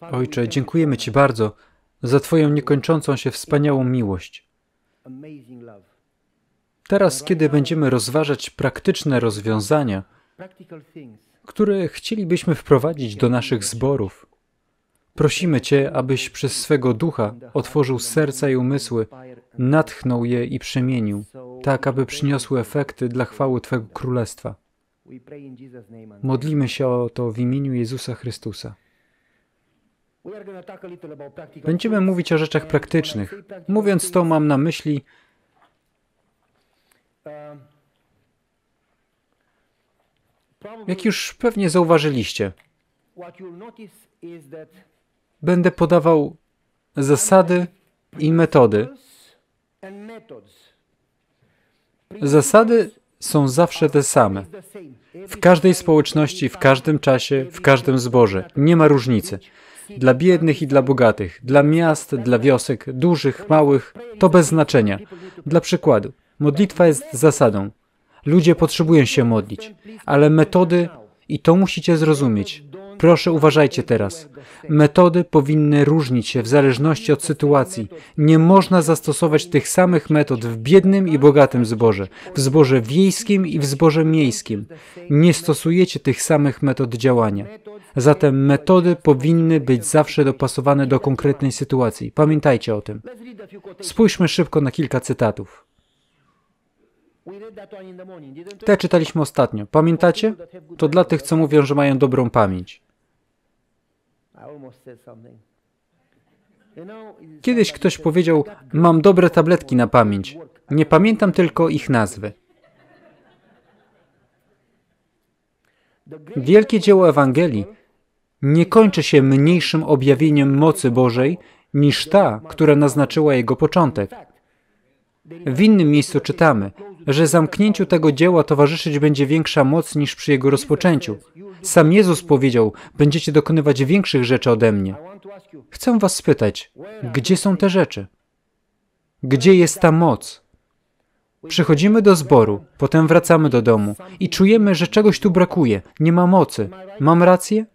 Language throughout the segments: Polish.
Ojcze, dziękujemy Ci bardzo za Twoją niekończącą się wspaniałą miłość. Teraz, kiedy będziemy rozważać praktyczne rozwiązania, które chcielibyśmy wprowadzić do naszych zborów, prosimy Cię, abyś przez swego ducha otworzył serca i umysły, natchnął je i przemienił, tak aby przyniosły efekty dla chwały Twojego Królestwa. Modlimy się o to w imieniu Jezusa Chrystusa. Będziemy mówić o rzeczach praktycznych. Mówiąc to, mam na myśli jak już pewnie zauważyliście, będę podawał zasady i metody. Zasady są zawsze te same. W każdej społeczności, w każdym czasie, w każdym zborze. Nie ma różnicy dla biednych i dla bogatych, dla miast, dla wiosek, dużych, małych, to bez znaczenia. Dla przykładu, modlitwa jest zasadą. Ludzie potrzebują się modlić, ale metody, i to musicie zrozumieć, Proszę uważajcie teraz. Metody powinny różnić się w zależności od sytuacji. Nie można zastosować tych samych metod w biednym i bogatym zboże, w zboże wiejskim i w zboże miejskim. Nie stosujecie tych samych metod działania. Zatem metody powinny być zawsze dopasowane do konkretnej sytuacji. Pamiętajcie o tym. Spójrzmy szybko na kilka cytatów. Te czytaliśmy ostatnio. Pamiętacie? To dla tych, co mówią, że mają dobrą pamięć. Kiedyś ktoś powiedział, mam dobre tabletki na pamięć. Nie pamiętam tylko ich nazwy. Wielkie dzieło Ewangelii nie kończy się mniejszym objawieniem mocy Bożej niż ta, która naznaczyła jego początek. W innym miejscu czytamy, że zamknięciu tego dzieła towarzyszyć będzie większa moc niż przy jego rozpoczęciu. Sam Jezus powiedział: Będziecie dokonywać większych rzeczy ode mnie. Chcę Was spytać, gdzie są te rzeczy? Gdzie jest ta moc? Przychodzimy do zboru, potem wracamy do domu i czujemy, że czegoś tu brakuje, nie ma mocy. Mam rację?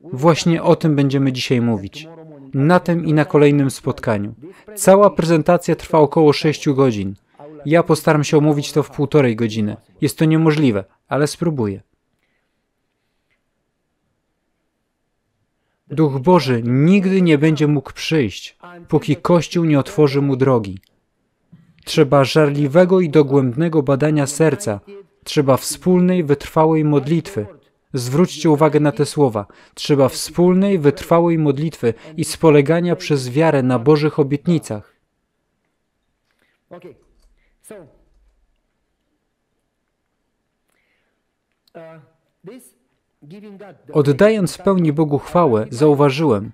Właśnie o tym będziemy dzisiaj mówić. Na tym i na kolejnym spotkaniu. Cała prezentacja trwa około 6 godzin. Ja postaram się omówić to w półtorej godziny. Jest to niemożliwe, ale spróbuję. Duch Boży nigdy nie będzie mógł przyjść, póki Kościół nie otworzy mu drogi. Trzeba żarliwego i dogłębnego badania serca, trzeba wspólnej, wytrwałej modlitwy. Zwróćcie uwagę na te słowa. Trzeba wspólnej, wytrwałej modlitwy i spolegania przez wiarę na Bożych obietnicach. So, uh, Oddając w pełni Bogu chwałę, zauważyłem,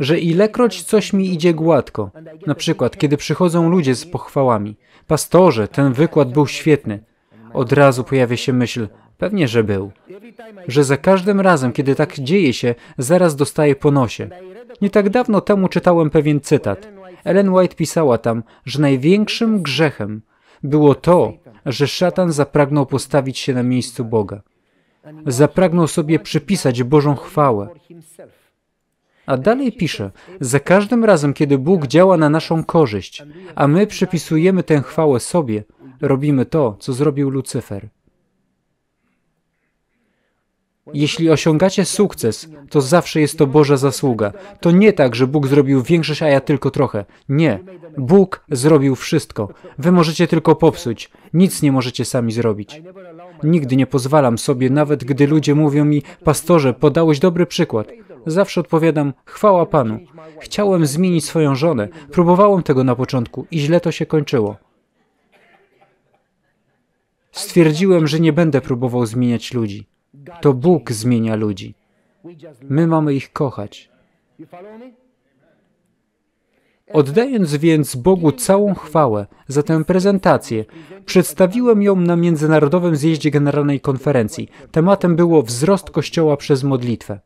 że ilekroć coś mi idzie gładko, na przykład kiedy przychodzą ludzie z pochwałami, pastorze, ten wykład był świetny, od razu pojawia się myśl, pewnie, że był, że za każdym razem, kiedy tak dzieje się, zaraz dostaję po nosie. Nie tak dawno temu czytałem pewien cytat. Ellen White pisała tam, że największym grzechem było to, że szatan zapragnął postawić się na miejscu Boga. Zapragnął sobie przypisać Bożą chwałę. A dalej pisze, za każdym razem, kiedy Bóg działa na naszą korzyść, a my przypisujemy tę chwałę sobie, robimy to, co zrobił Lucyfer. Jeśli osiągacie sukces, to zawsze jest to Boża zasługa. To nie tak, że Bóg zrobił większość, a ja tylko trochę. Nie. Bóg zrobił wszystko. Wy możecie tylko popsuć. Nic nie możecie sami zrobić. Nigdy nie pozwalam sobie, nawet gdy ludzie mówią mi, pastorze, podałeś dobry przykład. Zawsze odpowiadam, chwała Panu. Chciałem zmienić swoją żonę. Próbowałem tego na początku i źle to się kończyło. Stwierdziłem, że nie będę próbował zmieniać ludzi. To Bóg zmienia ludzi. My mamy ich kochać. Oddając więc Bogu całą chwałę za tę prezentację, przedstawiłem ją na Międzynarodowym Zjeździe Generalnej Konferencji. Tematem było wzrost Kościoła przez modlitwę.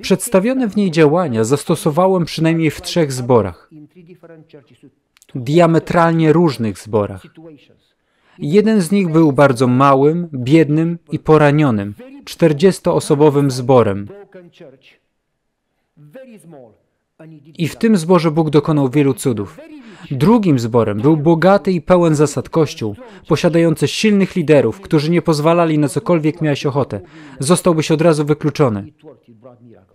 Przedstawione w niej działania zastosowałem przynajmniej w trzech zborach, diametralnie różnych zborach. Jeden z nich był bardzo małym, biednym i poranionym, 40-osobowym zborem. I w tym zborze Bóg dokonał wielu cudów. Drugim zborem był bogaty i pełen zasad kościół, posiadający silnych liderów, którzy nie pozwalali na cokolwiek miałeś ochotę. Zostałbyś od razu wykluczony.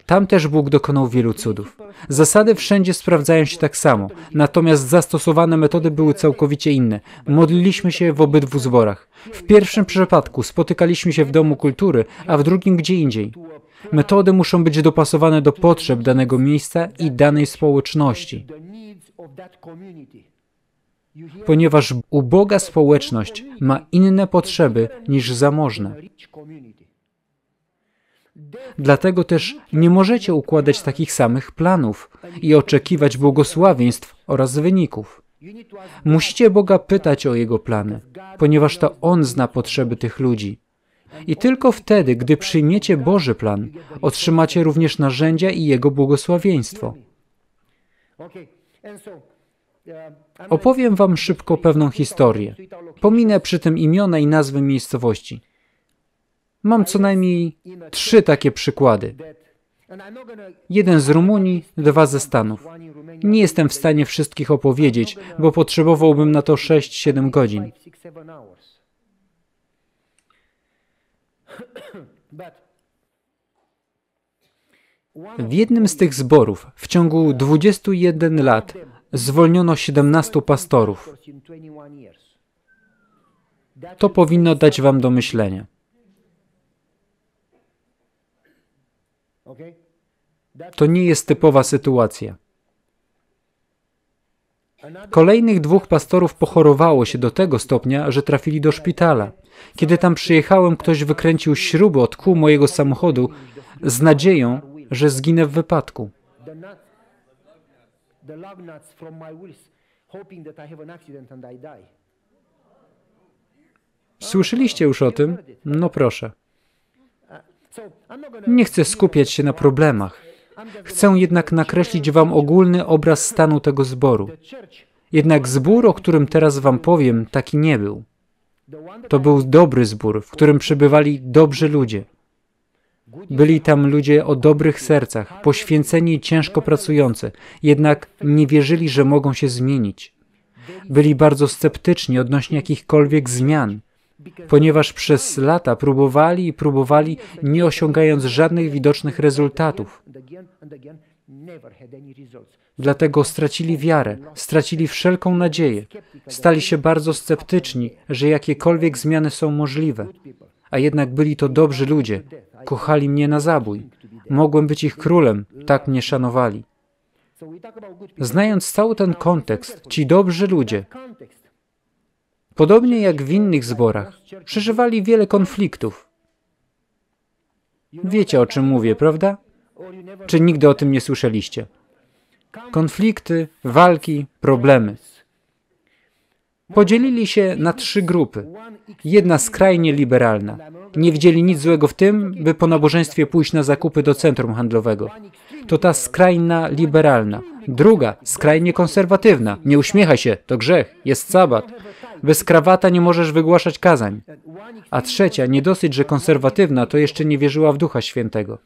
Tam też Bóg dokonał wielu cudów. Zasady wszędzie sprawdzają się tak samo, natomiast zastosowane metody były całkowicie inne. Modliliśmy się w obydwu zborach. W pierwszym przypadku spotykaliśmy się w domu kultury, a w drugim gdzie indziej. Metody muszą być dopasowane do potrzeb danego miejsca i danej społeczności ponieważ uboga społeczność ma inne potrzeby niż zamożne. Dlatego też nie możecie układać takich samych planów i oczekiwać błogosławieństw oraz wyników. Musicie Boga pytać o Jego plany, ponieważ to On zna potrzeby tych ludzi. I tylko wtedy, gdy przyjmiecie Boży plan, otrzymacie również narzędzia i Jego błogosławieństwo. Opowiem Wam szybko pewną historię. Pominę przy tym imiona i nazwy miejscowości. Mam co najmniej trzy takie przykłady. Jeden z Rumunii, dwa ze Stanów. Nie jestem w stanie wszystkich opowiedzieć, bo potrzebowałbym na to 6-7 godzin. W jednym z tych zborów w ciągu 21 lat zwolniono 17 pastorów. To powinno dać Wam do myślenia. To nie jest typowa sytuacja. Kolejnych dwóch pastorów pochorowało się do tego stopnia, że trafili do szpitala. Kiedy tam przyjechałem, ktoś wykręcił śruby od kół mojego samochodu z nadzieją, że zginę w wypadku. Słyszeliście już o tym? No proszę. Uh, nie chcę skupiać się na problemach. Chcę jednak nakreślić Wam ogólny obraz stanu tego zboru. Jednak zbór, o którym teraz Wam powiem, taki nie był. To był dobry zbór, w którym przybywali dobrzy ludzie. Byli tam ludzie o dobrych sercach, poświęceni i ciężko pracujący, jednak nie wierzyli, że mogą się zmienić. Byli bardzo sceptyczni odnośnie jakichkolwiek zmian, ponieważ przez lata próbowali i próbowali, nie osiągając żadnych widocznych rezultatów. Dlatego stracili wiarę, stracili wszelką nadzieję, stali się bardzo sceptyczni, że jakiekolwiek zmiany są możliwe a jednak byli to dobrzy ludzie. Kochali mnie na zabój. Mogłem być ich królem, tak mnie szanowali. Znając cały ten kontekst, ci dobrzy ludzie, podobnie jak w innych zborach, przeżywali wiele konfliktów. Wiecie o czym mówię, prawda? Czy nigdy o tym nie słyszeliście? Konflikty, walki, problemy. Podzielili się na trzy grupy. Jedna skrajnie liberalna. Nie widzieli nic złego w tym, by po nabożeństwie pójść na zakupy do centrum handlowego. To ta skrajna liberalna. Druga, skrajnie konserwatywna. Nie uśmiechaj się, to grzech, jest sabat. Bez krawata nie możesz wygłaszać kazań. A trzecia, nie dosyć, że konserwatywna, to jeszcze nie wierzyła w Ducha Świętego.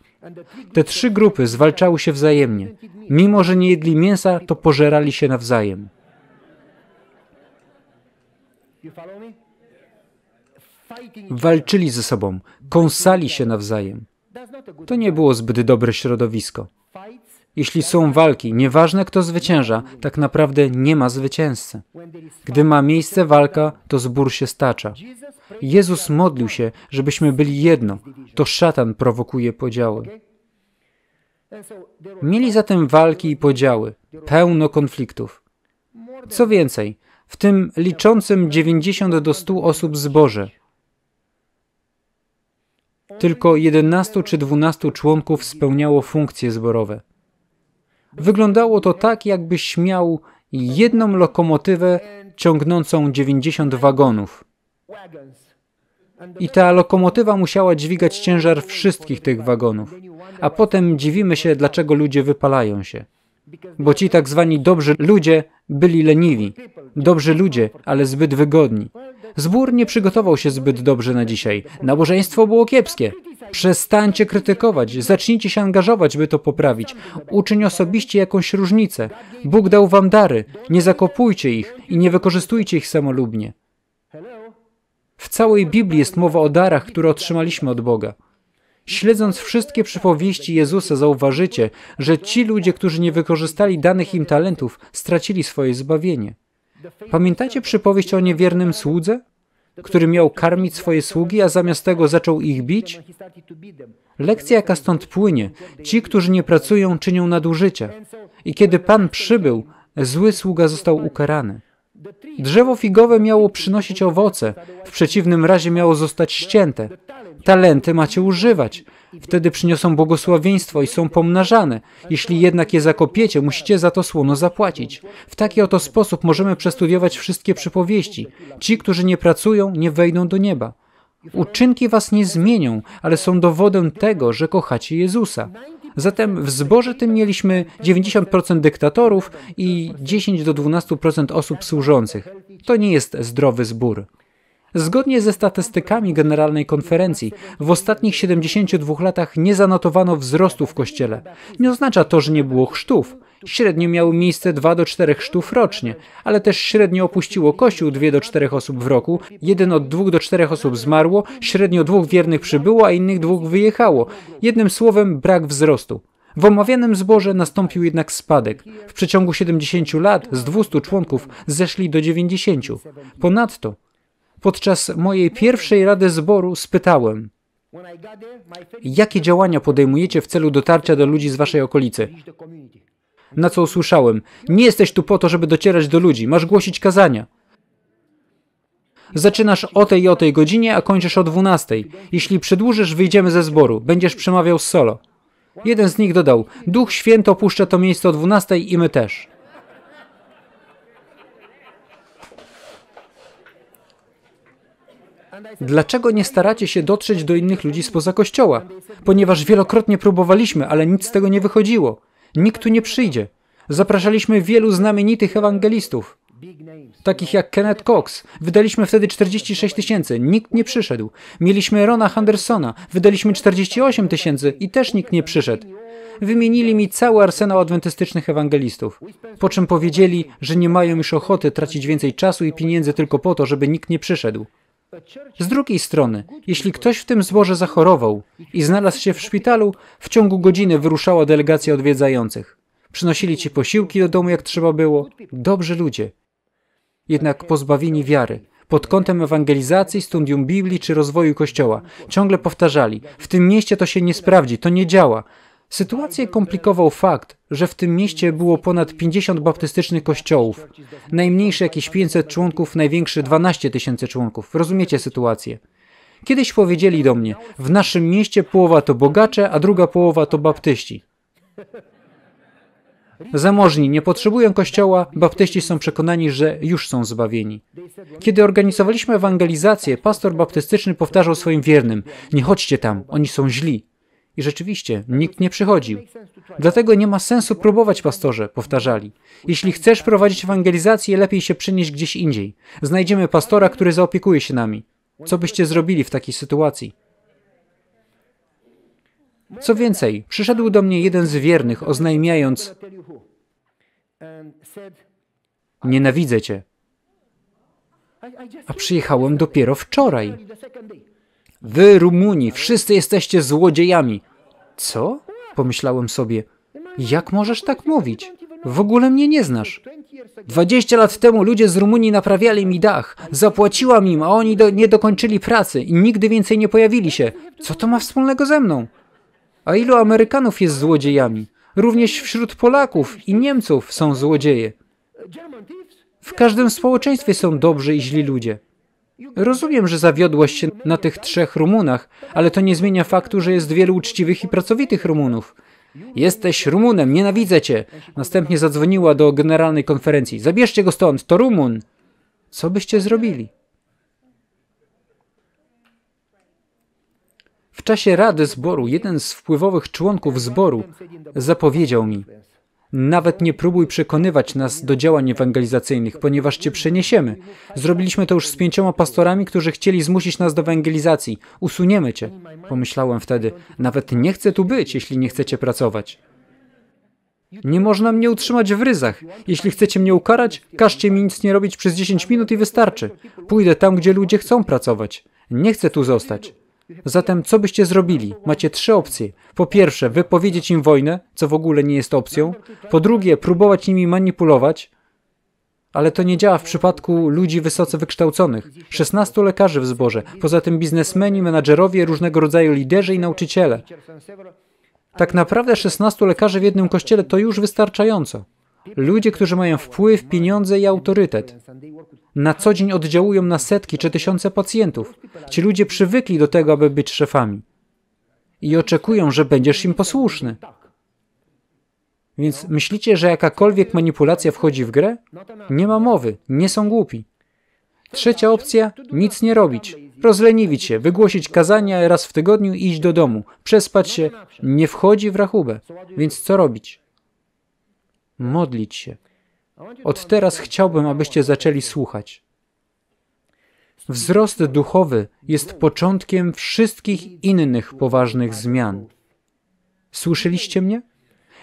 Te trzy grupy zwalczały się wzajemnie. Mimo, że nie jedli mięsa, to pożerali się nawzajem. Walczyli ze sobą, kąsali się nawzajem. To nie było zbyt dobre środowisko. Jeśli są walki, nieważne kto zwycięża, tak naprawdę nie ma zwycięzcy. Gdy ma miejsce walka, to zbór się stacza. Jezus modlił się, żebyśmy byli jedno. To szatan prowokuje podziały. Mieli zatem walki i podziały, pełno konfliktów. Co więcej, w tym liczącym 90 do 100 osób zboże. Tylko 11 czy 12 członków spełniało funkcje zborowe. Wyglądało to tak, jakbyś miał jedną lokomotywę ciągnącą 90 wagonów. I ta lokomotywa musiała dźwigać ciężar wszystkich tych wagonów. A potem dziwimy się, dlaczego ludzie wypalają się. Bo ci tak zwani dobrzy ludzie byli leniwi. Dobrzy ludzie, ale zbyt wygodni. Zbór nie przygotował się zbyt dobrze na dzisiaj. Nabożeństwo było kiepskie. Przestańcie krytykować, zacznijcie się angażować, by to poprawić. Uczyń osobiście jakąś różnicę. Bóg dał wam dary, nie zakopujcie ich i nie wykorzystujcie ich samolubnie. W całej Biblii jest mowa o darach, które otrzymaliśmy od Boga. Śledząc wszystkie przypowieści Jezusa, zauważycie, że ci ludzie, którzy nie wykorzystali danych im talentów, stracili swoje zbawienie. Pamiętacie przypowieść o niewiernym słudze, który miał karmić swoje sługi, a zamiast tego zaczął ich bić? Lekcja, jaka stąd płynie, ci, którzy nie pracują, czynią nadużycia. I kiedy Pan przybył, zły sługa został ukarany. Drzewo figowe miało przynosić owoce, w przeciwnym razie miało zostać ścięte, talenty macie używać. Wtedy przyniosą błogosławieństwo i są pomnażane. Jeśli jednak je zakopiecie, musicie za to słono zapłacić. W taki oto sposób możemy przestudiować wszystkie przypowieści. Ci, którzy nie pracują, nie wejdą do nieba. Uczynki was nie zmienią, ale są dowodem tego, że kochacie Jezusa. Zatem w zborze tym mieliśmy 90% dyktatorów i 10 12% osób służących. To nie jest zdrowy zbór. Zgodnie ze statystykami Generalnej Konferencji, w ostatnich 72 latach nie zanotowano wzrostu w kościele. Nie oznacza to, że nie było chrztów. Średnio miały miejsce 2 do 4 chrztów rocznie, ale też średnio opuściło kościół 2 do 4 osób w roku, jeden od 2 do 4 osób zmarło, średnio dwóch wiernych przybyło, a innych dwóch wyjechało. Jednym słowem brak wzrostu. W omawianym zborze nastąpił jednak spadek. W przeciągu 70 lat z 200 członków zeszli do 90. Ponadto Podczas mojej pierwszej rady zboru spytałem, jakie działania podejmujecie w celu dotarcia do ludzi z waszej okolicy? Na co usłyszałem, nie jesteś tu po to, żeby docierać do ludzi, masz głosić kazania. Zaczynasz o tej i o tej godzinie, a kończysz o 12. Jeśli przedłużysz, wyjdziemy ze zboru. Będziesz przemawiał solo. Jeden z nich dodał: Duch Święty opuszcza to miejsce o 12 i my też. Dlaczego nie staracie się dotrzeć do innych ludzi spoza kościoła? Ponieważ wielokrotnie próbowaliśmy, ale nic z tego nie wychodziło. Nikt tu nie przyjdzie. Zapraszaliśmy wielu znamienitych ewangelistów, takich jak Kenneth Cox. Wydaliśmy wtedy 46 tysięcy, nikt nie przyszedł. Mieliśmy Rona Hendersona, wydaliśmy 48 tysięcy i też nikt nie przyszedł. Wymienili mi cały arsenał adwentystycznych ewangelistów, po czym powiedzieli, że nie mają już ochoty tracić więcej czasu i pieniędzy tylko po to, żeby nikt nie przyszedł. Z drugiej strony, jeśli ktoś w tym zborze zachorował i znalazł się w szpitalu, w ciągu godziny wyruszała delegacja odwiedzających. Przynosili ci posiłki do domu jak trzeba było, dobrzy ludzie. Jednak pozbawieni wiary, pod kątem ewangelizacji, studium Biblii czy rozwoju Kościoła, ciągle powtarzali: W tym mieście to się nie sprawdzi, to nie działa. Sytuację komplikował fakt, że w tym mieście było ponad 50 baptystycznych kościołów. Najmniejszy jakieś 500 członków, największy 12 tysięcy członków. Rozumiecie sytuację? Kiedyś powiedzieli do mnie, w naszym mieście połowa to bogacze, a druga połowa to baptyści. Zamożni nie potrzebują kościoła, baptyści są przekonani, że już są zbawieni. Kiedy organizowaliśmy ewangelizację, pastor baptystyczny powtarzał swoim wiernym: Nie chodźcie tam, oni są źli. I rzeczywiście, nikt nie przychodził. Dlatego nie ma sensu próbować, pastorze, powtarzali. Jeśli chcesz prowadzić ewangelizację, lepiej się przenieść gdzieś indziej. Znajdziemy pastora, który zaopiekuje się nami. Co byście zrobili w takiej sytuacji? Co więcej, przyszedł do mnie jeden z wiernych, oznajmiając: Nienawidzę cię. A przyjechałem dopiero wczoraj. Wy, Rumuni, wszyscy jesteście złodziejami. Co? Pomyślałem sobie. Jak możesz tak mówić? W ogóle mnie nie znasz. Dwadzieścia lat temu ludzie z Rumunii naprawiali mi dach. Zapłaciłam im, a oni do, nie dokończyli pracy i nigdy więcej nie pojawili się. Co to ma wspólnego ze mną? A ilu Amerykanów jest złodziejami? Również wśród Polaków i Niemców są złodzieje. W każdym społeczeństwie są dobrzy i źli ludzie. Rozumiem, że zawiodłaś się na tych trzech Rumunach, ale to nie zmienia faktu, że jest wielu uczciwych i pracowitych Rumunów. Jesteś Rumunem, nienawidzę cię! Następnie zadzwoniła do generalnej konferencji. Zabierzcie go stąd, to Rumun! Co byście zrobili? W czasie rady zboru jeden z wpływowych członków zboru zapowiedział mi, nawet nie próbuj przekonywać nas do działań ewangelizacyjnych, ponieważ cię przeniesiemy. Zrobiliśmy to już z pięcioma pastorami, którzy chcieli zmusić nas do ewangelizacji. Usuniemy cię. Pomyślałem wtedy, nawet nie chcę tu być, jeśli nie chcecie pracować. Nie można mnie utrzymać w ryzach. Jeśli chcecie mnie ukarać, każcie mi nic nie robić przez 10 minut i wystarczy. Pójdę tam, gdzie ludzie chcą pracować. Nie chcę tu zostać. Zatem co byście zrobili? Macie trzy opcje. Po pierwsze, wypowiedzieć im wojnę, co w ogóle nie jest opcją. Po drugie, próbować nimi manipulować, ale to nie działa w przypadku ludzi wysoce wykształconych. 16 lekarzy w zborze, poza tym biznesmeni, menadżerowie, różnego rodzaju liderzy i nauczyciele. Tak naprawdę 16 lekarzy w jednym kościele to już wystarczająco. Ludzie, którzy mają wpływ, pieniądze i autorytet. Na co dzień oddziałują na setki czy tysiące pacjentów. Ci ludzie przywykli do tego, aby być szefami. I oczekują, że będziesz im posłuszny. Więc myślicie, że jakakolwiek manipulacja wchodzi w grę? Nie ma mowy, nie są głupi. Trzecia opcja nic nie robić. Rozleniwić się, wygłosić kazania raz w tygodniu i iść do domu, przespać się, nie wchodzi w rachubę. Więc co robić? modlić się. Od teraz chciałbym, abyście zaczęli słuchać. Wzrost duchowy jest początkiem wszystkich innych poważnych zmian. Słyszeliście mnie?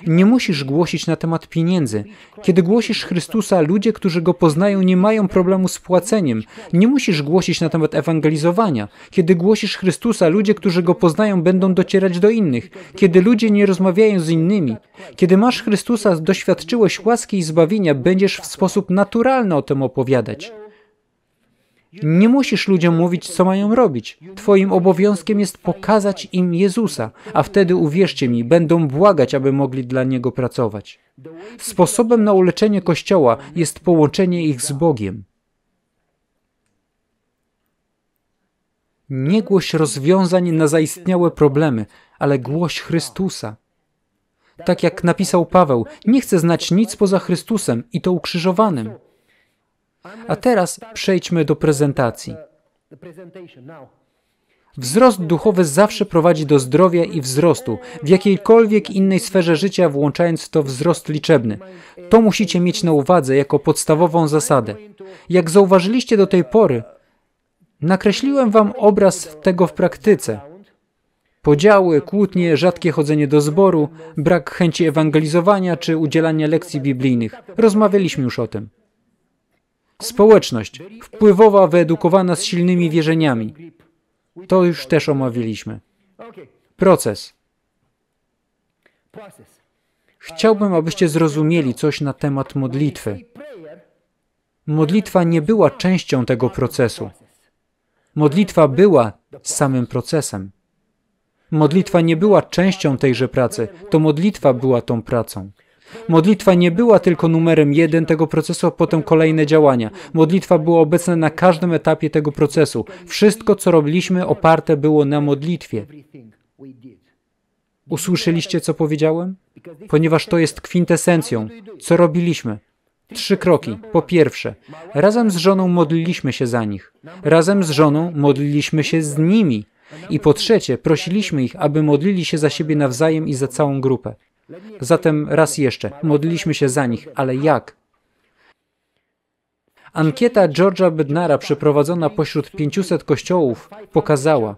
Nie musisz głosić na temat pieniędzy. Kiedy głosisz Chrystusa, ludzie, którzy go poznają, nie mają problemu z płaceniem. Nie musisz głosić na temat ewangelizowania. Kiedy głosisz Chrystusa, ludzie, którzy go poznają, będą docierać do innych. Kiedy ludzie nie rozmawiają z innymi, kiedy masz Chrystusa, doświadczyłeś łaski i zbawienia, będziesz w sposób naturalny o tym opowiadać. Nie musisz ludziom mówić, co mają robić. Twoim obowiązkiem jest pokazać im Jezusa, a wtedy uwierzcie mi, będą błagać, aby mogli dla Niego pracować. Sposobem na uleczenie Kościoła jest połączenie ich z Bogiem. Nie głoś rozwiązań na zaistniałe problemy, ale głoś Chrystusa. Tak jak napisał Paweł, nie chcę znać nic poza Chrystusem i to ukrzyżowanym. A teraz przejdźmy do prezentacji. Wzrost duchowy zawsze prowadzi do zdrowia i wzrostu w jakiejkolwiek innej sferze życia, włączając w to wzrost liczebny. To musicie mieć na uwadze jako podstawową zasadę. Jak zauważyliście do tej pory, nakreśliłem wam obraz tego w praktyce. Podziały, kłótnie, rzadkie chodzenie do zboru, brak chęci ewangelizowania czy udzielania lekcji biblijnych. Rozmawialiśmy już o tym. Społeczność wpływowa, wyedukowana z silnymi wierzeniami. To już też omawialiśmy. Proces. Chciałbym, abyście zrozumieli coś na temat modlitwy. Modlitwa nie była częścią tego procesu. Modlitwa była samym procesem. Modlitwa nie była częścią tejże pracy, to modlitwa była tą pracą. Modlitwa nie była tylko numerem jeden tego procesu, a potem kolejne działania. Modlitwa była obecna na każdym etapie tego procesu. Wszystko, co robiliśmy, oparte było na modlitwie. Usłyszeliście, co powiedziałem? Ponieważ to jest kwintesencją. Co robiliśmy? Trzy kroki. Po pierwsze, razem z żoną modliliśmy się za nich. Razem z żoną modliliśmy się z nimi. I po trzecie, prosiliśmy ich, aby modlili się za siebie nawzajem i za całą grupę. Zatem raz jeszcze, modliliśmy się za nich, ale jak? Ankieta George'a Bednara przeprowadzona pośród 500 kościołów pokazała,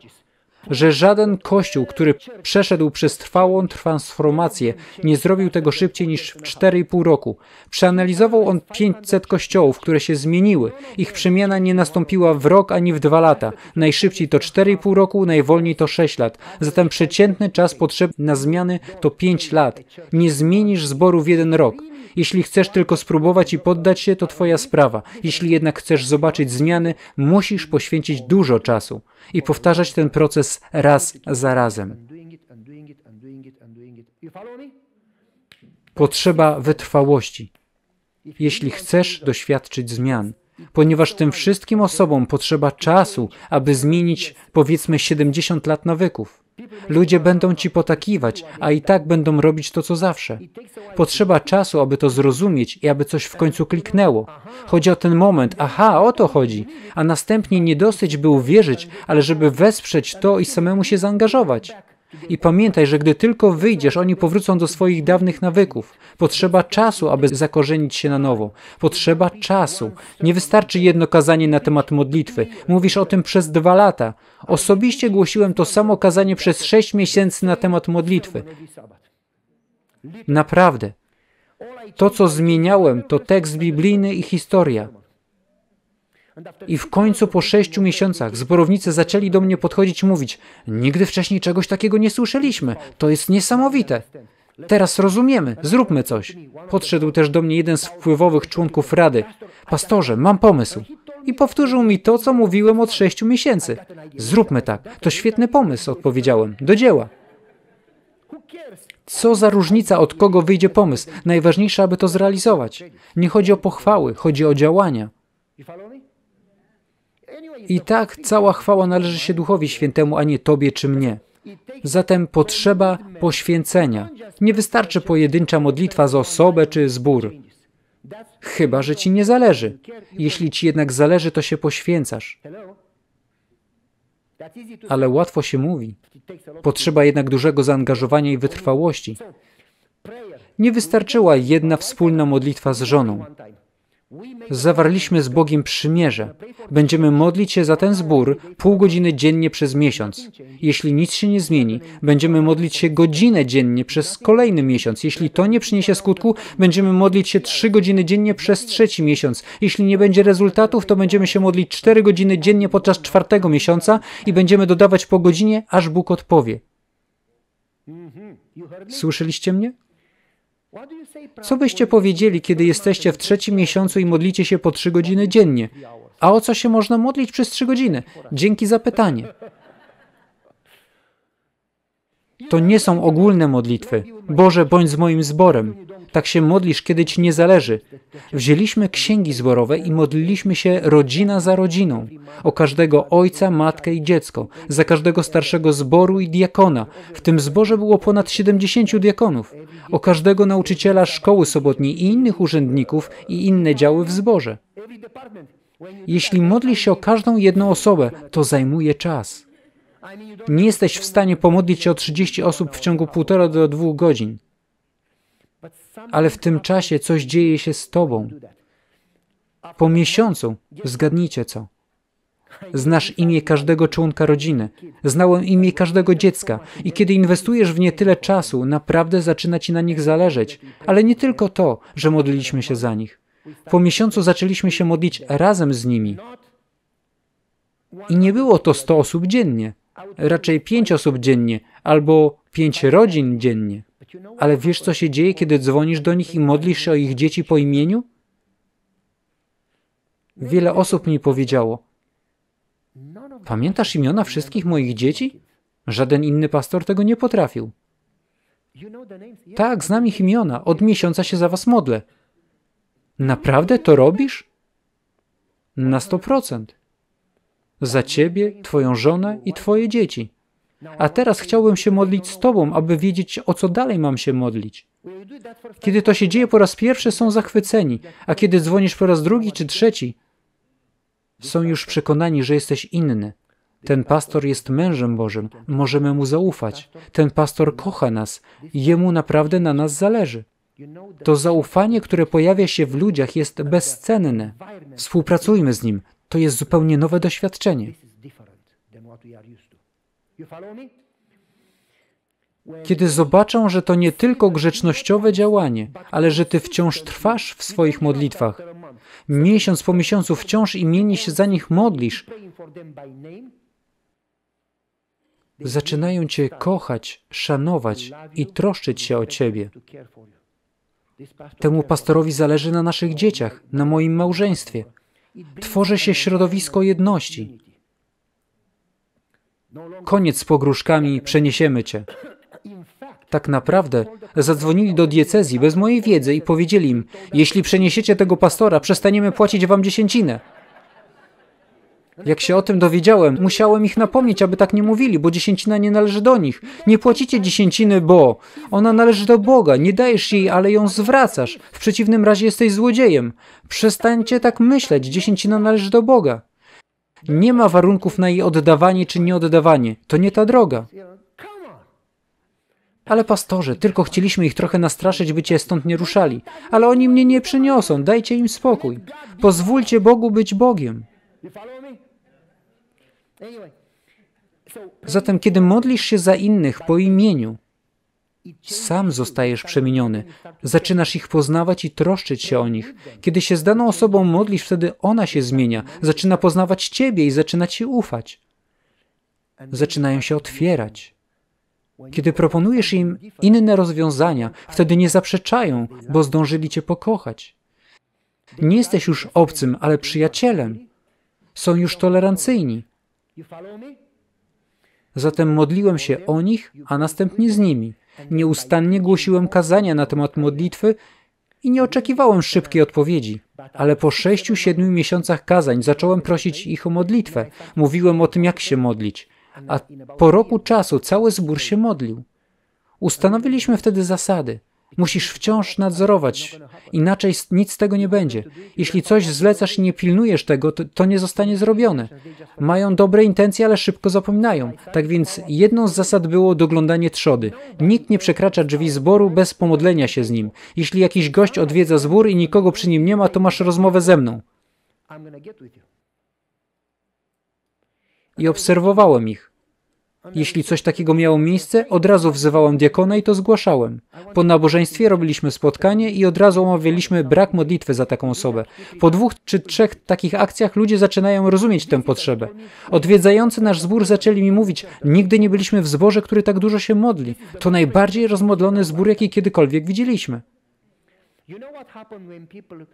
że żaden kościół, który przeszedł przez trwałą transformację, nie zrobił tego szybciej niż w 4,5 roku. Przeanalizował on 500 kościołów, które się zmieniły. Ich przemiana nie nastąpiła w rok ani w dwa lata. Najszybciej to 4,5 roku, najwolniej to 6 lat. Zatem przeciętny czas potrzebny na zmiany to 5 lat. Nie zmienisz zboru w jeden rok. Jeśli chcesz tylko spróbować i poddać się, to twoja sprawa. Jeśli jednak chcesz zobaczyć zmiany, musisz poświęcić dużo czasu i powtarzać ten proces raz za razem. Potrzeba wytrwałości, jeśli chcesz doświadczyć zmian ponieważ tym wszystkim osobom potrzeba czasu, aby zmienić powiedzmy 70 lat nawyków. Ludzie będą ci potakiwać, a i tak będą robić to, co zawsze. Potrzeba czasu, aby to zrozumieć i aby coś w końcu kliknęło. Chodzi o ten moment, aha, o to chodzi. A następnie nie dosyć, by uwierzyć, ale żeby wesprzeć to i samemu się zaangażować. I pamiętaj, że gdy tylko wyjdziesz, oni powrócą do swoich dawnych nawyków. Potrzeba czasu, aby zakorzenić się na nowo. Potrzeba czasu. Nie wystarczy jedno kazanie na temat modlitwy. Mówisz o tym przez dwa lata. Osobiście głosiłem to samo kazanie przez sześć miesięcy na temat modlitwy. Naprawdę. To, co zmieniałem, to tekst biblijny i historia. I w końcu po sześciu miesiącach zborownicy zaczęli do mnie podchodzić i mówić: Nigdy wcześniej czegoś takiego nie słyszeliśmy. To jest niesamowite. Teraz rozumiemy, zróbmy coś. Podszedł też do mnie jeden z wpływowych członków rady. Pastorze, mam pomysł. I powtórzył mi to, co mówiłem od sześciu miesięcy. Zróbmy tak, to świetny pomysł, odpowiedziałem. Do dzieła. Co za różnica, od kogo wyjdzie pomysł? Najważniejsze, aby to zrealizować. Nie chodzi o pochwały, chodzi o działania. I tak cała chwała należy się Duchowi Świętemu, a nie Tobie czy mnie. Zatem potrzeba poświęcenia. Nie wystarczy pojedyncza modlitwa za osobę czy zbór. Chyba, że ci nie zależy. Jeśli ci jednak zależy, to się poświęcasz. Ale łatwo się mówi. Potrzeba jednak dużego zaangażowania i wytrwałości. Nie wystarczyła jedna wspólna modlitwa z żoną. Zawarliśmy z Bogiem przymierze. Będziemy modlić się za ten zbór pół godziny dziennie przez miesiąc. Jeśli nic się nie zmieni, będziemy modlić się godzinę dziennie przez kolejny miesiąc. Jeśli to nie przyniesie skutku, będziemy modlić się trzy godziny dziennie przez trzeci miesiąc. Jeśli nie będzie rezultatów, to będziemy się modlić cztery godziny dziennie podczas czwartego miesiąca i będziemy dodawać po godzinie, aż Bóg odpowie. Słyszeliście mnie? Co byście powiedzieli, kiedy jesteście w trzecim miesiącu i modlicie się po trzy godziny dziennie? A o co się można modlić przez trzy godziny? Dzięki za pytanie. To nie są ogólne modlitwy. Boże, bądź z moim zborem. Tak się modlisz, kiedy ci nie zależy. Wzięliśmy księgi zborowe i modliliśmy się rodzina za rodziną. O każdego ojca, matkę i dziecko. Za każdego starszego zboru i diakona. W tym zborze było ponad 70 diakonów. O każdego nauczyciela szkoły sobotniej i innych urzędników i inne działy w zborze. Jeśli modlisz się o każdą jedną osobę, to zajmuje czas. Nie jesteś w stanie pomodlić się o 30 osób w ciągu półtora do dwóch godzin. Ale w tym czasie coś dzieje się z tobą. Po miesiącu, zgadnijcie co. Znasz imię każdego członka rodziny, znałem imię każdego dziecka i kiedy inwestujesz w nie tyle czasu, naprawdę zaczyna ci na nich zależeć. Ale nie tylko to, że modliliśmy się za nich. Po miesiącu zaczęliśmy się modlić razem z nimi. I nie było to 100 osób dziennie raczej pięć osób dziennie albo pięć rodzin dziennie. Ale wiesz, co się dzieje, kiedy dzwonisz do nich i modlisz się o ich dzieci po imieniu? Wiele osób mi powiedziało: Pamiętasz imiona wszystkich moich dzieci? Żaden inny pastor tego nie potrafił. Tak, znam ich imiona. Od miesiąca się za was modlę. Naprawdę to robisz? Na sto procent? za ciebie, twoją żonę i twoje dzieci. A teraz chciałbym się modlić z Tobą, aby wiedzieć, o co dalej mam się modlić. Kiedy to się dzieje po raz pierwszy, są zachwyceni, a kiedy dzwonisz po raz drugi czy trzeci, są już przekonani, że jesteś inny. Ten pastor jest mężem Bożym, możemy mu zaufać. Ten pastor kocha nas, jemu naprawdę na nas zależy. To zaufanie, które pojawia się w ludziach, jest bezcenne. Współpracujmy z nim, to jest zupełnie nowe doświadczenie. Kiedy zobaczą, że to nie tylko grzecznościowe działanie, ale że Ty wciąż trwasz w swoich modlitwach, miesiąc po miesiącu wciąż imiennie się za nich modlisz, zaczynają Cię kochać, szanować i troszczyć się o Ciebie. Temu pastorowi zależy na naszych dzieciach, na moim małżeństwie, tworzy się środowisko jedności. No, no, Koniec z pogróżkami, no, przeniesiemy cię. Tak naprawdę zadzwonili do diecezji bez mojej wiedzy i powiedzieli im, jeśli przeniesiecie tego pastora, przestaniemy płacić wam dziesięcinę. Jak się o tym dowiedziałem, musiałem ich napomnieć, aby tak nie mówili, bo dziesięcina nie należy do nich. Nie płacicie dziesięciny, bo ona należy do Boga. Nie dajesz jej, ale ją zwracasz. W przeciwnym razie jesteś złodziejem. Przestańcie tak myśleć. Dziesięcina należy do Boga. Nie ma warunków na jej oddawanie czy nieoddawanie. To nie ta droga. Ale pastorze, tylko chcieliśmy ich trochę nastraszyć, by cię stąd nie ruszali. Ale oni mnie nie przyniosą, dajcie im spokój. Pozwólcie Bogu być Bogiem. Zatem, kiedy modlisz się za innych po imieniu, sam zostajesz przemieniony. Zaczynasz ich poznawać i troszczyć się o nich. Kiedy się z daną osobą modlisz, wtedy ona się zmienia, zaczyna poznawać Ciebie i zaczyna Ci ufać. Zaczynają się otwierać. Kiedy proponujesz im inne rozwiązania, wtedy nie zaprzeczają, bo zdążyli Cię pokochać. Nie jesteś już obcym, ale przyjacielem. Są już tolerancyjni. Zatem modliłem się o nich, a następnie z nimi. Nieustannie głosiłem kazania na temat modlitwy i nie oczekiwałem szybkiej odpowiedzi. Ale po sześciu, siedmiu miesiącach kazań zacząłem prosić ich o modlitwę. Mówiłem o tym, jak się modlić. A po roku czasu cały zbór się modlił. Ustanowiliśmy wtedy zasady – Musisz wciąż nadzorować, inaczej nic z tego nie będzie. Jeśli coś zlecasz i nie pilnujesz tego, to, to nie zostanie zrobione. Mają dobre intencje, ale szybko zapominają. Tak więc jedną z zasad było doglądanie trzody. Nikt nie przekracza drzwi zboru bez pomodlenia się z nim. Jeśli jakiś gość odwiedza zbór i nikogo przy nim nie ma, to masz rozmowę ze mną. I obserwowałem ich. Jeśli coś takiego miało miejsce, od razu wzywałem diakona i to zgłaszałem. Po nabożeństwie robiliśmy spotkanie i od razu omawialiśmy brak modlitwy za taką osobę. Po dwóch czy trzech takich akcjach ludzie zaczynają rozumieć tę potrzebę. Odwiedzający nasz zbór zaczęli mi mówić, nigdy nie byliśmy w zborze, który tak dużo się modli. To najbardziej rozmodlony zbór, jaki kiedykolwiek widzieliśmy.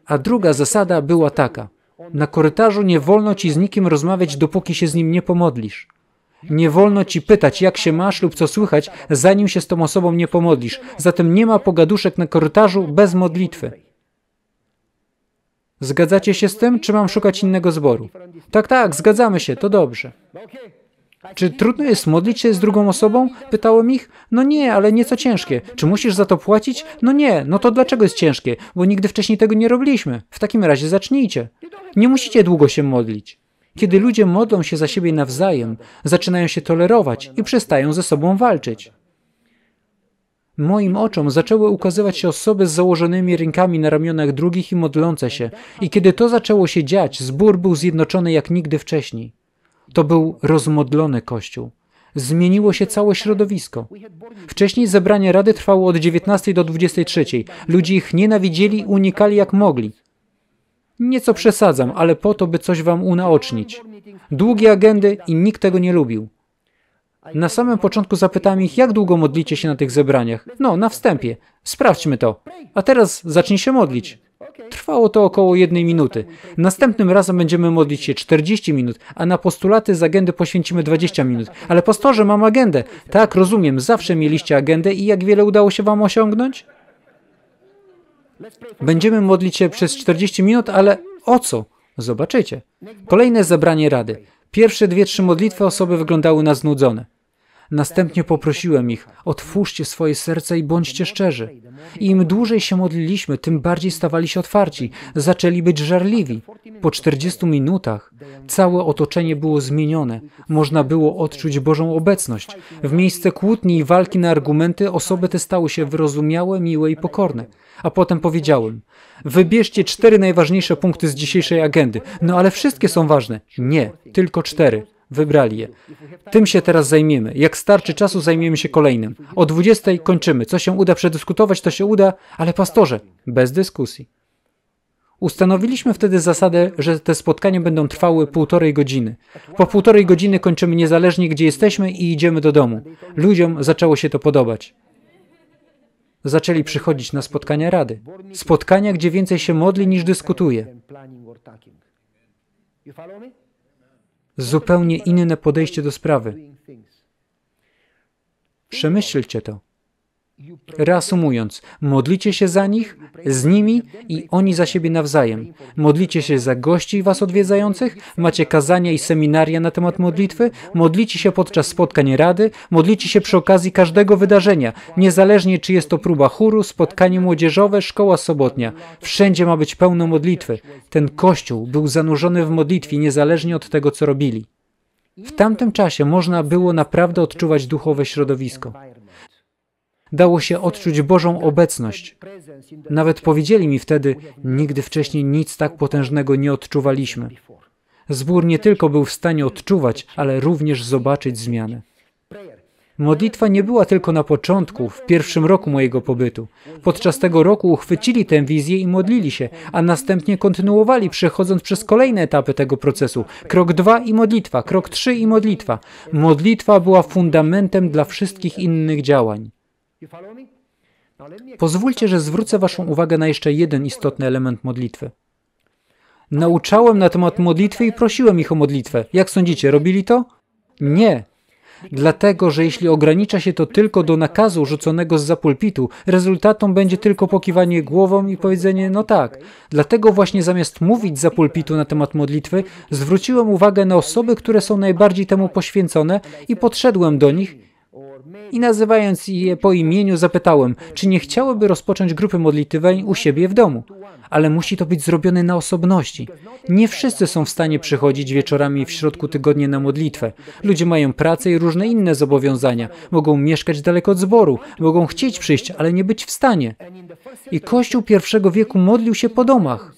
A druga zasada była taka. Na korytarzu nie wolno ci z nikim rozmawiać, dopóki się z nim nie pomodlisz. Nie wolno ci pytać, jak się masz lub co słychać, zanim się z tą osobą nie pomodlisz. Zatem nie ma pogaduszek na korytarzu bez modlitwy. Zgadzacie się z tym, czy mam szukać innego zboru? Tak, tak, zgadzamy się, to dobrze. Czy trudno jest modlić się z drugą osobą? Pytałem ich. No nie, ale nieco ciężkie. Czy musisz za to płacić? No nie, no to dlaczego jest ciężkie? Bo nigdy wcześniej tego nie robiliśmy. W takim razie zacznijcie. Nie musicie długo się modlić. Kiedy ludzie modlą się za siebie nawzajem, zaczynają się tolerować i przestają ze sobą walczyć. Moim oczom zaczęły ukazywać się osoby z założonymi rękami na ramionach drugich i modlące się, i kiedy to zaczęło się dziać, zbór był zjednoczony jak nigdy wcześniej. To był rozmodlony kościół. Zmieniło się całe środowisko. Wcześniej zebranie rady trwało od 19 do 23. Ludzie ich nienawidzieli i unikali jak mogli. Nieco przesadzam, ale po to, by coś wam unaocznić. Długie agendy i nikt tego nie lubił. Na samym początku zapytałem ich, jak długo modlicie się na tych zebraniach. No, na wstępie. Sprawdźmy to. A teraz zacznij się modlić. Trwało to około jednej minuty. Następnym razem będziemy modlić się 40 minut, a na postulaty z agendy poświęcimy 20 minut. Ale pastorze, mam agendę. Tak, rozumiem, zawsze mieliście agendę i jak wiele udało się wam osiągnąć? Będziemy modlić się przez 40 minut, ale o co? Zobaczycie. Kolejne zebranie rady. Pierwsze dwie, trzy modlitwy osoby wyglądały na znudzone. Następnie poprosiłem ich, otwórzcie swoje serca i bądźcie szczerzy. I im dłużej się modliliśmy, tym bardziej stawali się otwarci, zaczęli być żarliwi. Po 40 minutach całe otoczenie było zmienione. Można było odczuć Bożą obecność. W miejsce kłótni i walki na argumenty osoby te stały się wyrozumiałe, miłe i pokorne. A potem powiedziałem, wybierzcie cztery najważniejsze punkty z dzisiejszej agendy. No ale wszystkie są ważne. Nie, tylko cztery. Wybrali je. Tym się teraz zajmiemy. Jak starczy czasu, zajmiemy się kolejnym. O 20 kończymy. Co się uda przedyskutować, to się uda, ale pastorze, bez dyskusji. Ustanowiliśmy wtedy zasadę, że te spotkania będą trwały półtorej godziny. Po półtorej godziny kończymy niezależnie, gdzie jesteśmy i idziemy do domu. Ludziom zaczęło się to podobać. Zaczęli przychodzić na spotkania rady. Spotkania, gdzie więcej się modli niż dyskutuje zupełnie inne podejście do sprawy. Przemyślcie to. Reasumując, modlicie się za nich, z nimi i oni za siebie nawzajem. Modlicie się za gości was odwiedzających, macie kazania i seminaria na temat modlitwy, modlicie się podczas spotkań rady, modlicie się przy okazji każdego wydarzenia, niezależnie czy jest to próba chóru, spotkanie młodzieżowe, szkoła sobotnia. Wszędzie ma być pełno modlitwy. Ten kościół był zanurzony w modlitwie, niezależnie od tego, co robili. W tamtym czasie można było naprawdę odczuwać duchowe środowisko dało się odczuć Bożą obecność. Nawet powiedzieli mi wtedy, nigdy wcześniej nic tak potężnego nie odczuwaliśmy. Zbór nie tylko był w stanie odczuwać, ale również zobaczyć zmianę. Modlitwa nie była tylko na początku, w pierwszym roku mojego pobytu. Podczas tego roku uchwycili tę wizję i modlili się, a następnie kontynuowali, przechodząc przez kolejne etapy tego procesu. Krok dwa i modlitwa, krok trzy i modlitwa. Modlitwa była fundamentem dla wszystkich innych działań. Pozwólcie, że zwrócę Waszą uwagę na jeszcze jeden istotny element modlitwy. Nauczałem na temat modlitwy i prosiłem ich o modlitwę. Jak sądzicie, robili to? Nie. Dlatego, że jeśli ogranicza się to tylko do nakazu rzuconego z za pulpitu, rezultatą będzie tylko pokiwanie głową i powiedzenie no tak. Dlatego właśnie zamiast mówić za pulpitu na temat modlitwy, zwróciłem uwagę na osoby, które są najbardziej temu poświęcone i podszedłem do nich i nazywając je po imieniu zapytałem, czy nie chciałyby rozpocząć grupy modlitweń u siebie w domu. Ale musi to być zrobione na osobności. Nie wszyscy są w stanie przychodzić wieczorami w środku tygodnia na modlitwę. Ludzie mają pracę i różne inne zobowiązania. Mogą mieszkać daleko od zboru, mogą chcieć przyjść, ale nie być w stanie. I Kościół pierwszego wieku modlił się po domach.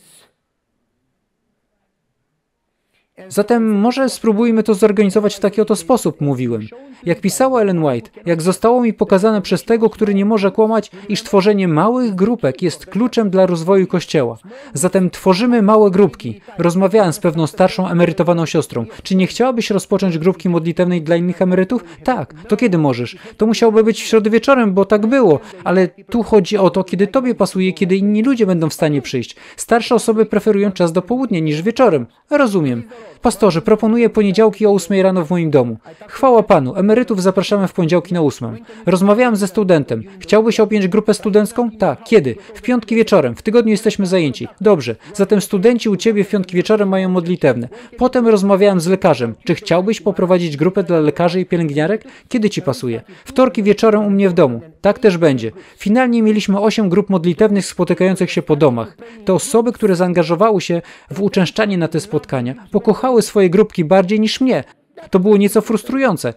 Zatem może spróbujmy to zorganizować w taki oto sposób, mówiłem. Jak pisała Ellen White, jak zostało mi pokazane przez tego, który nie może kłamać, iż tworzenie małych grupek jest kluczem dla rozwoju Kościoła. Zatem tworzymy małe grupki. Rozmawiałem z pewną starszą emerytowaną siostrą. Czy nie chciałabyś rozpocząć grupki modlitewnej dla innych emerytów? Tak. To kiedy możesz? To musiałoby być w środę wieczorem, bo tak było. Ale tu chodzi o to, kiedy tobie pasuje, kiedy inni ludzie będą w stanie przyjść. Starsze osoby preferują czas do południa niż wieczorem. Rozumiem. Pastorze, proponuję poniedziałki o 8 rano w moim domu. Chwała Panu, emerytów zapraszamy w poniedziałki na 8. Rozmawiałam ze studentem. Chciałbyś objąć grupę studencką? Tak. Kiedy? W piątki wieczorem. W tygodniu jesteśmy zajęci. Dobrze. Zatem studenci u Ciebie w piątki wieczorem mają modlitewne. Potem rozmawiałam z lekarzem. Czy chciałbyś poprowadzić grupę dla lekarzy i pielęgniarek? Kiedy Ci pasuje? Wtorki wieczorem u mnie w domu. Tak też będzie. Finalnie mieliśmy 8 grup modlitewnych spotykających się po domach. Te osoby, które zaangażowały się w uczęszczanie na te spotkania, pokochały kochały swoje grupki bardziej niż mnie. To było nieco frustrujące.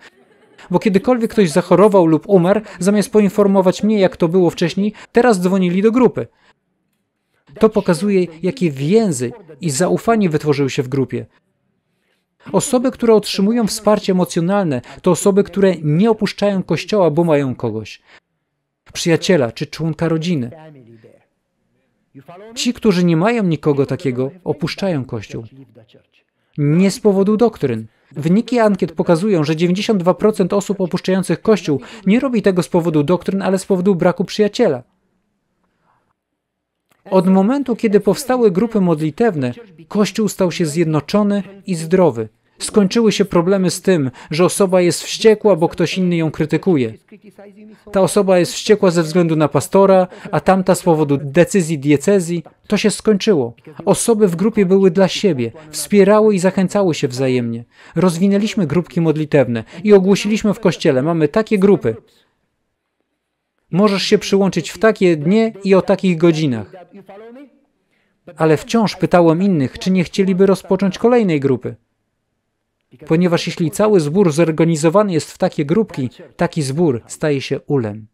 Bo kiedykolwiek ktoś zachorował lub umarł, zamiast poinformować mnie, jak to było wcześniej, teraz dzwonili do grupy. To pokazuje, jakie więzy i zaufanie wytworzyły się w grupie. Osoby, które otrzymują wsparcie emocjonalne, to osoby, które nie opuszczają kościoła, bo mają kogoś przyjaciela czy członka rodziny. Ci, którzy nie mają nikogo takiego, opuszczają kościół nie z powodu doktryn. Wyniki ankiet pokazują, że 92% osób opuszczających Kościół nie robi tego z powodu doktryn, ale z powodu braku przyjaciela. Od momentu, kiedy powstały grupy modlitewne, Kościół stał się zjednoczony i zdrowy. Skończyły się problemy z tym, że osoba jest wściekła, bo ktoś inny ją krytykuje. Ta osoba jest wściekła ze względu na pastora, a tamta z powodu decyzji diecezji. To się skończyło. Osoby w grupie były dla siebie, wspierały i zachęcały się wzajemnie. Rozwinęliśmy grupki modlitewne i ogłosiliśmy w kościele: mamy takie grupy. Możesz się przyłączyć w takie dnie i o takich godzinach. Ale wciąż pytałem innych, czy nie chcieliby rozpocząć kolejnej grupy. Ponieważ jeśli cały zbór zorganizowany jest w takie grupki, taki zbór staje się ulem.